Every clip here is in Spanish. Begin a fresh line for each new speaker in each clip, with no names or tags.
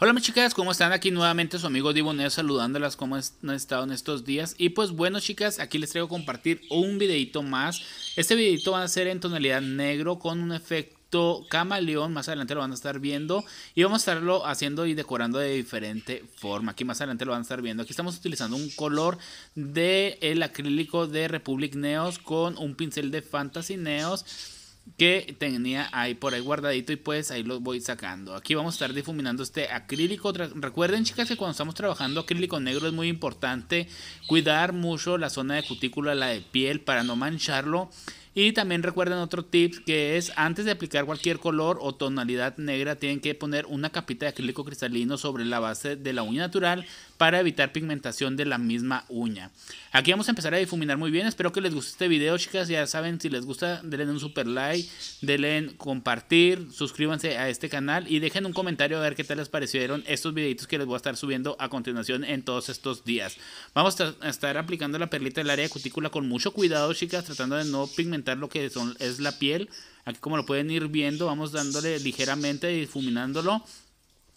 Hola mis chicas, ¿cómo están? Aquí nuevamente su amigo Neos, saludándolas cómo han estado en estos días. Y pues bueno chicas, aquí les traigo a compartir un videito más. Este videito va a ser en tonalidad negro con un efecto camaleón. Más adelante lo van a estar viendo. Y vamos a estarlo haciendo y decorando de diferente forma. Aquí más adelante lo van a estar viendo. Aquí estamos utilizando un color de acrílico de Republic Neos con un pincel de Fantasy Neos que tenía ahí por ahí guardadito y pues ahí lo voy sacando. Aquí vamos a estar difuminando este acrílico. Recuerden chicas que cuando estamos trabajando acrílico negro es muy importante cuidar mucho la zona de cutícula, la de piel para no mancharlo y también recuerden otro tip que es antes de aplicar cualquier color o tonalidad negra tienen que poner una capita de acrílico cristalino sobre la base de la uña natural para evitar pigmentación de la misma uña. Aquí vamos a empezar a difuminar muy bien. Espero que les guste este video, chicas. Ya saben, si les gusta, denle un super like, denle compartir, suscríbanse a este canal y dejen un comentario a ver qué tal les parecieron estos videitos que les voy a estar subiendo a continuación en todos estos días. Vamos a estar aplicando la perlita del área de cutícula con mucho cuidado, chicas, tratando de no pigmentar lo que son, es la piel. Aquí como lo pueden ir viendo, vamos dándole ligeramente, difuminándolo.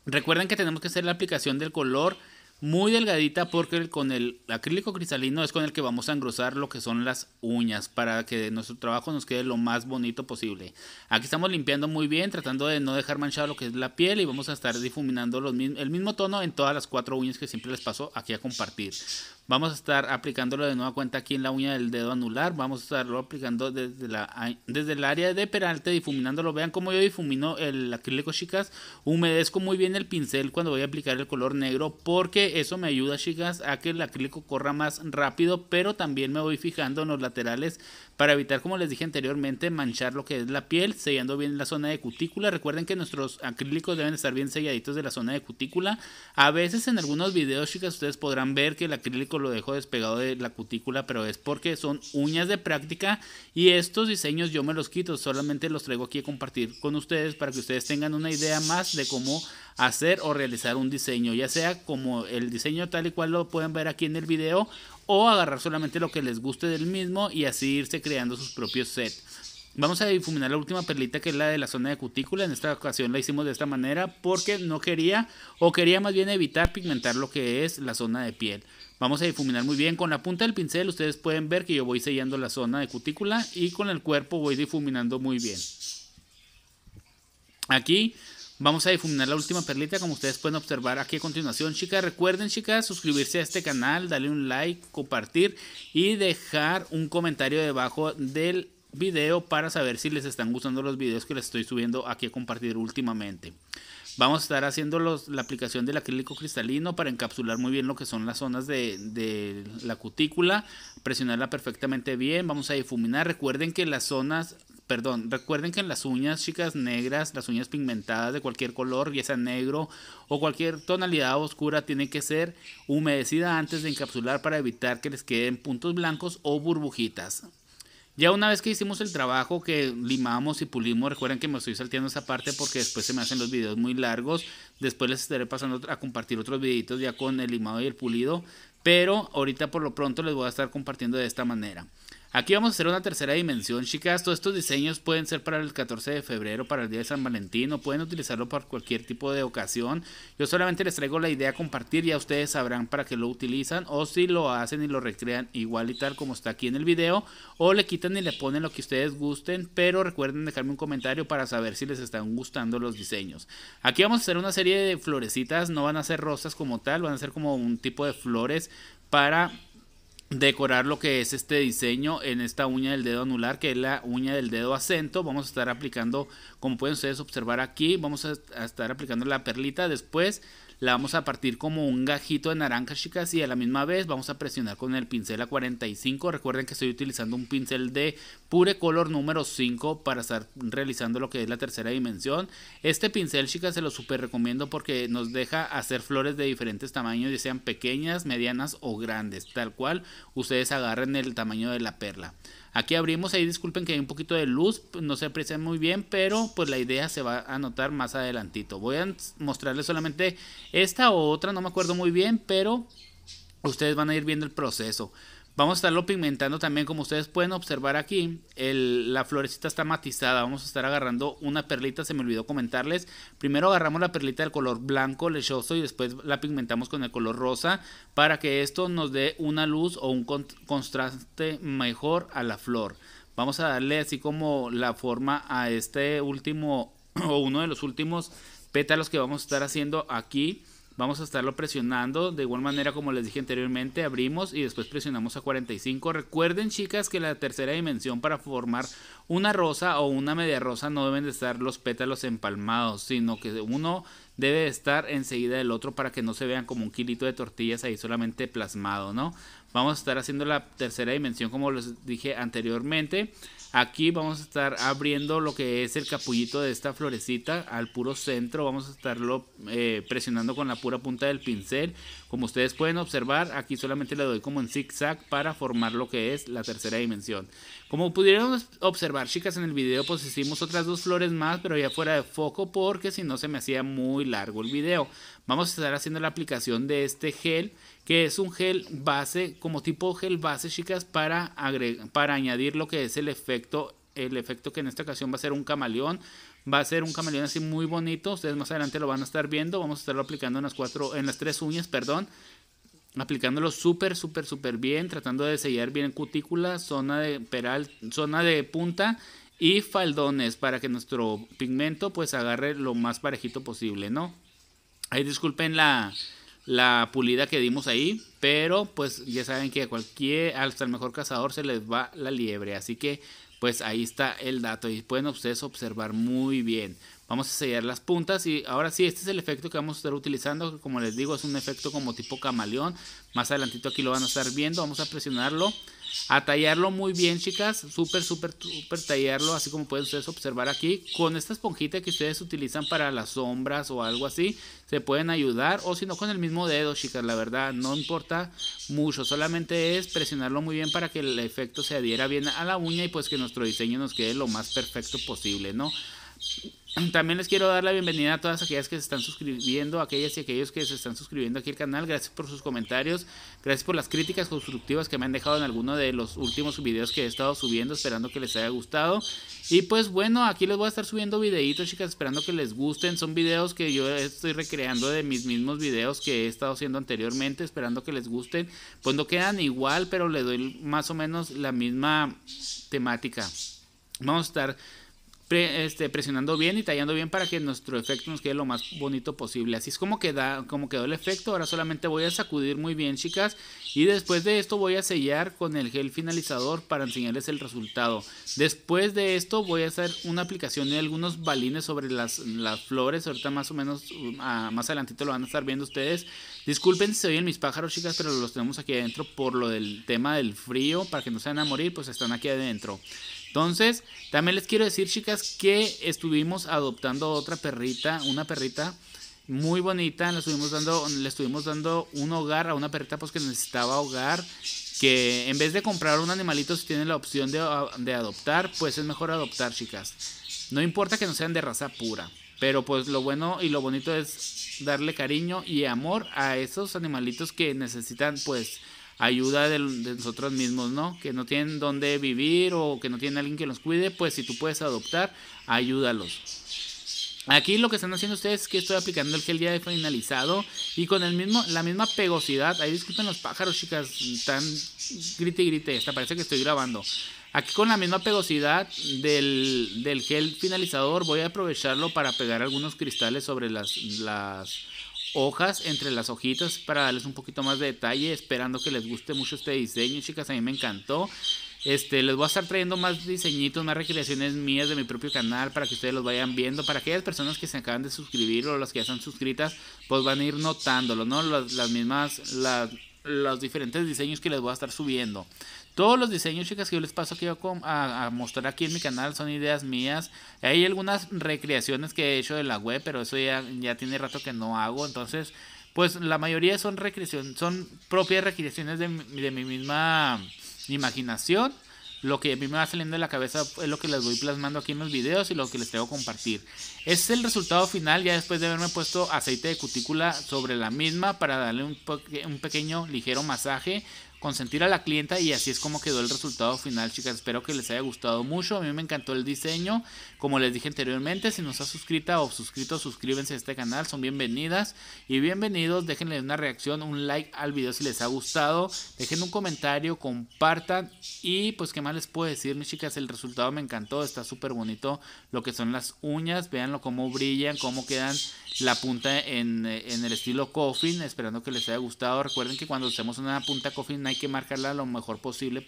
Recuerden que tenemos que hacer la aplicación del color muy delgadita porque con el acrílico cristalino es con el que vamos a engrosar lo que son las uñas para que nuestro trabajo nos quede lo más bonito posible. Aquí estamos limpiando muy bien, tratando de no dejar manchado lo que es la piel y vamos a estar difuminando los, el mismo tono en todas las cuatro uñas que siempre les paso aquí a compartir. Vamos a estar aplicándolo de nueva cuenta aquí en la uña del dedo anular. Vamos a estarlo aplicando desde, desde el área de peralte, difuminándolo. Vean cómo yo difumino el acrílico, chicas. Humedezco muy bien el pincel cuando voy a aplicar el color negro porque eso me ayuda, chicas, a que el acrílico corra más rápido. Pero también me voy fijando en los laterales para evitar, como les dije anteriormente, manchar lo que es la piel, sellando bien la zona de cutícula. Recuerden que nuestros acrílicos deben estar bien selladitos de la zona de cutícula. A veces en algunos videos, chicas, ustedes podrán ver que el acrílico lo dejo despegado de la cutícula, pero es porque son uñas de práctica y estos diseños yo me los quito, solamente los traigo aquí a compartir con ustedes para que ustedes tengan una idea más de cómo hacer o realizar un diseño, ya sea como el diseño tal y cual lo pueden ver aquí en el video, o agarrar solamente lo que les guste del mismo y así irse creando sus propios sets. Vamos a difuminar la última perlita que es la de la zona de cutícula. En esta ocasión la hicimos de esta manera porque no quería o quería más bien evitar pigmentar lo que es la zona de piel. Vamos a difuminar muy bien con la punta del pincel. Ustedes pueden ver que yo voy sellando la zona de cutícula y con el cuerpo voy difuminando muy bien. Aquí Vamos a difuminar la última perlita como ustedes pueden observar aquí a continuación. Chicas, recuerden chicas suscribirse a este canal, darle un like, compartir y dejar un comentario debajo del video para saber si les están gustando los videos que les estoy subiendo aquí a compartir últimamente. Vamos a estar haciendo la aplicación del acrílico cristalino para encapsular muy bien lo que son las zonas de, la cutícula, presionarla perfectamente bien, vamos a difuminar. Recuerden que las zonas perdón, recuerden que en las uñas, chicas, negras, las uñas pigmentadas de cualquier color, ya sea negro o cualquier tonalidad oscura, tienen que ser humedecida antes de encapsular para evitar que les queden puntos blancos o burbujitas. Ya una vez que hicimos el trabajo, que limamos y pulimos, recuerden que me estoy salteando esa parte porque después se me hacen los videos muy largos. Después les estaré pasando a compartir otros videitos ya con el limado y el pulido. Pero ahorita por lo pronto les voy a estar compartiendo de esta manera. Aquí vamos a hacer una tercera dimensión, chicas. Todos estos diseños pueden ser para el 14 de febrero, para el día de San Valentín, o pueden utilizarlo para cualquier tipo de ocasión. Yo solamente les traigo la idea a compartir, ya ustedes sabrán para qué lo utilizan, o si lo hacen y lo recrean igual y tal como está aquí en el video, o le quitan y le ponen lo que ustedes gusten, pero recuerden dejarme un comentario para saber si les están gustando los diseños. Aquí vamos a hacer una serie de florecitas, no van a ser rosas como tal, van a ser como un tipo de flores para decorar lo que es este diseño en esta uña del dedo anular que es la uña del dedo acento vamos a estar aplicando como pueden ustedes observar aquí vamos a, estar aplicando la perlita después la vamos a partir como un gajito de naranja, chicas, y a la misma vez vamos a presionar con el pincel a 45. Recuerden que estoy utilizando un pincel de Pure Color número 5 para estar realizando lo que es la tercera dimensión. Este pincel, chicas, se lo super recomiendo porque nos deja hacer flores de diferentes tamaños, ya sean pequeñas, medianas o grandes, tal cual ustedes agarren el tamaño de la perla. Aquí abrimos, ahí disculpen que hay un poquito de luz, pues, no se aprecia muy bien, pero pues la idea se va a notar más adelantito. Voy a mostrarles solamente esta o otra, no me acuerdo muy bien, pero ustedes van a ir viendo el proceso. Vamos a estarlo pigmentando también, como ustedes pueden observar aquí, la florecita está matizada. Vamos a estar agarrando una perlita, se me olvidó comentarles. Primero agarramos la perlita del color blanco, lechoso, y después la pigmentamos con el color rosa para que esto nos dé una luz o un contraste mejor a la flor. Vamos a darle así como la forma a este último o uno de los últimos pétalos que vamos a estar haciendo aquí Vamos a estarlo presionando de igual manera como les dije anteriormente, abrimos y después presionamos a 45. Recuerden chicas que la tercera dimensión para formar una rosa o una media rosa no deben de estar los pétalos empalmados, sino que uno debe estar enseguida del otro para que no se vean como un kilito de tortillas ahí solamente plasmado, ¿no? Vamos a estar haciendo la tercera dimensión como les dije anteriormente. Aquí vamos a estar abriendo lo que es el capullito de esta florecita al puro centro. Vamos a estarlo eh, presionando con la pura punta del pincel. Como ustedes pueden observar, aquí solamente le doy como en zigzag para formar lo que es la tercera dimensión. Como pudieron observar, chicas, en el video pues hicimos otras dos flores más, pero ya fuera de foco porque si no se me hacía muy largo el video. Vamos a estar haciendo la aplicación de este gel, que es un gel base, como tipo gel base, chicas, para, para añadir lo que es el efecto, el efecto que en esta ocasión va a ser un camaleón. Va a ser un camaleón así muy bonito. Ustedes más adelante lo van a estar viendo. Vamos a estarlo aplicando en las cuatro, en las tres uñas, perdón aplicándolo súper, súper, súper bien, tratando de sellar bien cutícula, zona de peral, zona de punta y faldones para que nuestro pigmento pues agarre lo más parejito posible, ¿no? Ahí disculpen la, la pulida que dimos ahí, pero pues ya saben que a cualquier, hasta el mejor cazador se les va la liebre, así que pues ahí está el dato y pueden ustedes observar muy bien. Vamos a sellar las puntas y ahora sí, este es el efecto que vamos a estar utilizando, como les digo es un efecto como tipo camaleón. Más adelantito aquí lo van a estar viendo, vamos a presionarlo a tallarlo muy bien, chicas. Súper, súper, súper tallarlo, así como pueden ustedes observar aquí. Con esta esponjita que ustedes utilizan para las sombras o algo así, se pueden ayudar. O si no, con el mismo dedo, chicas. La verdad, no importa mucho. Solamente es presionarlo muy bien para que el efecto se adhiera bien a la uña y pues que nuestro diseño nos quede lo más perfecto posible, ¿no? También les quiero dar la bienvenida a todas aquellas que se están suscribiendo, aquellas y aquellos que se están suscribiendo aquí al canal. Gracias por sus comentarios, gracias por las críticas constructivas que me han dejado en alguno de los últimos videos que he estado subiendo, esperando que les haya gustado. Y pues bueno, aquí les voy a estar subiendo videitos, chicas, esperando que les gusten. Son videos que yo estoy recreando de mis mismos videos que he estado haciendo anteriormente, esperando que les gusten. Pues no quedan igual, pero les doy más o menos la misma temática. Vamos a estar este, presionando bien y tallando bien para que nuestro efecto nos quede lo más bonito posible. Así es como, queda, como quedó el efecto. Ahora solamente voy a sacudir muy bien, chicas. Y después de esto voy a sellar con el gel finalizador para enseñarles el resultado. Después de esto voy a hacer una aplicación de algunos balines sobre las, flores. Ahorita más o menos, um, más adelantito lo van a estar viendo ustedes. Disculpen si se oyen mis pájaros, chicas, pero los tenemos aquí adentro por lo del tema del frío. Para que no se vayan a morir, pues están aquí adentro. Entonces, también les quiero decir, chicas, que estuvimos adoptando otra perrita, una perrita muy bonita, le estuvimos dando, le estuvimos dando un hogar a una perrita pues, que necesitaba hogar, que en vez de comprar un animalito si tienen la opción de, ah, de adoptar, pues es mejor adoptar, chicas. No importa que no sean de raza pura, pero pues lo bueno y lo bonito es darle cariño y amor a esos animalitos que necesitan pues ayuda de, nosotros mismos, ¿no? Que no tienen dónde vivir o que no tienen alguien que los cuide, pues si tú puedes adoptar, ayúdalos. Aquí lo que están haciendo ustedes es que estoy aplicando el gel ya finalizado y con el mismo, la misma pegosidad. Ahí disculpen los pájaros, chicas, Están grite y grite. Hasta parece que estoy grabando. Aquí con la misma pegosidad del, gel finalizador voy a aprovecharlo para pegar algunos cristales sobre las, las hojas entre las hojitas para darles un poquito más de detalle. Esperando que les guste mucho este diseño, chicas. A mí me encantó. Este, les voy a estar trayendo más diseñitos, más recreaciones mías de mi propio canal para que ustedes los vayan viendo. Para aquellas personas que se acaban de suscribir o las que ya están suscritas, pues van a ir notándolo, ¿no? Las, las mismas, las, los diferentes diseños que les voy a estar subiendo. Todos los diseños, chicas, que yo les paso que a, a, mostrar aquí en mi canal son ideas mías. Hay algunas recreaciones que he hecho de la web, pero eso ya, ya tiene rato que no hago. Entonces, pues la mayoría son recreación, son propias recreaciones de, de mi misma imaginación lo que a mí me va saliendo de la cabeza es lo que les voy plasmando aquí en los videos y lo que les tengo que compartir. es el resultado final ya después de haberme puesto aceite de cutícula sobre la misma para darle un, un pequeño ligero masaje consentir a la clienta y así es como quedó el resultado final, chicas. Espero que les haya gustado mucho. A mí me encantó el diseño. Como les dije anteriormente, si no ha suscrita o suscrito, suscríbanse a este canal. Son bienvenidas y bienvenidos. Déjenle una reacción, un like al video si les ha gustado. Dejen un comentario, compartan y pues qué más les puedo decir, mis chicas. El resultado me encantó. Está súper bonito lo que son las uñas. Véanlo cómo brillan, cómo quedan la punta en, el estilo coffin, esperando que les haya gustado. Recuerden que cuando usemos una punta coffin hay que marcarla lo mejor posible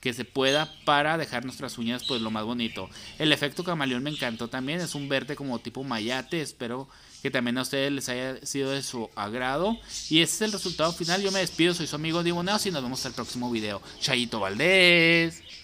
que se pueda para dejar nuestras uñas pues lo más bonito. El efecto camaleón me encantó también, es un verde como tipo mayate, espero que también a ustedes les haya sido de su agrado. Y ese es el resultado final, yo me despido, soy su amigo Dimoneo y nos vemos el próximo video. Chayito Valdés.